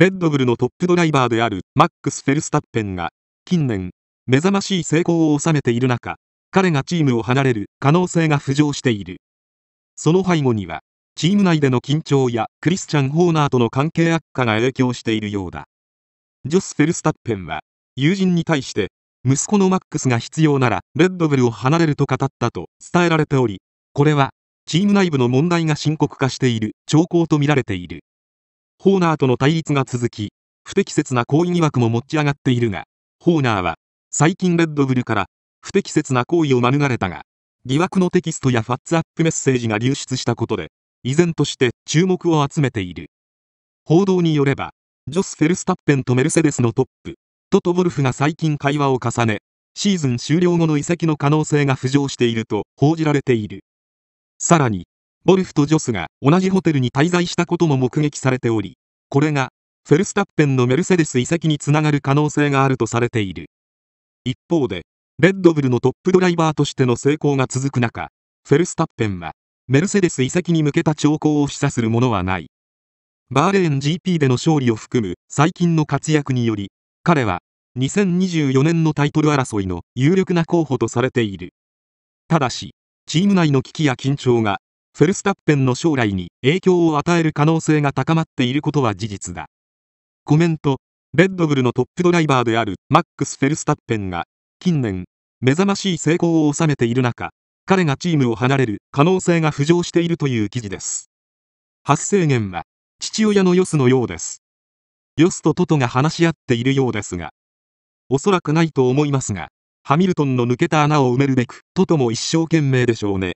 レッドブルのトップドライバーであるマックス・フェルスタッペンが近年目覚ましい成功を収めている中彼がチームを離れる可能性が浮上しているその背後にはチーム内での緊張やクリスチャン・ホーナーとの関係悪化が影響しているようだジョス・フェルスタッペンは友人に対して息子のマックスが必要ならレッドブルを離れると語ったと伝えられておりこれはチーム内部の問題が深刻化している兆候とみられているホーナーとの対立が続き、不適切な行為疑惑も持ち上がっているが、ホーナーは、最近レッドブルから不適切な行為を免れたが、疑惑のテキストやファッツアップメッセージが流出したことで、依然として注目を集めている。報道によれば、ジョス・フェルスタッペンとメルセデスのトップ、トトボルフが最近会話を重ね、シーズン終了後の移籍の可能性が浮上していると報じられている。さらに、ボルフとジョスが同じホテルに滞在したことも目撃されており、これがフェルスタッペンのメルセデス移籍につながる可能性があるとされている。一方で、レッドブルのトップドライバーとしての成功が続く中、フェルスタッペンは、メルセデス移籍に向けた兆候を示唆するものはない。バーレーン GP での勝利を含む最近の活躍により、彼は2024年のタイトル争いの有力な候補とされている。ただし、チーム内の危機や緊張がフェルスタッペンの将来に影響を与える可能性が高まっていることは事実だ。コメント、レッドブルのトップドライバーであるマックス・フェルスタッペンが、近年、目覚ましい成功を収めている中、彼がチームを離れる可能性が浮上しているという記事です。発生源は、父親のヨスのようです。ヨスとトトが話し合っているようですが、おそらくないと思いますが、ハミルトンの抜けた穴を埋めるべく、トトも一生懸命でしょうね。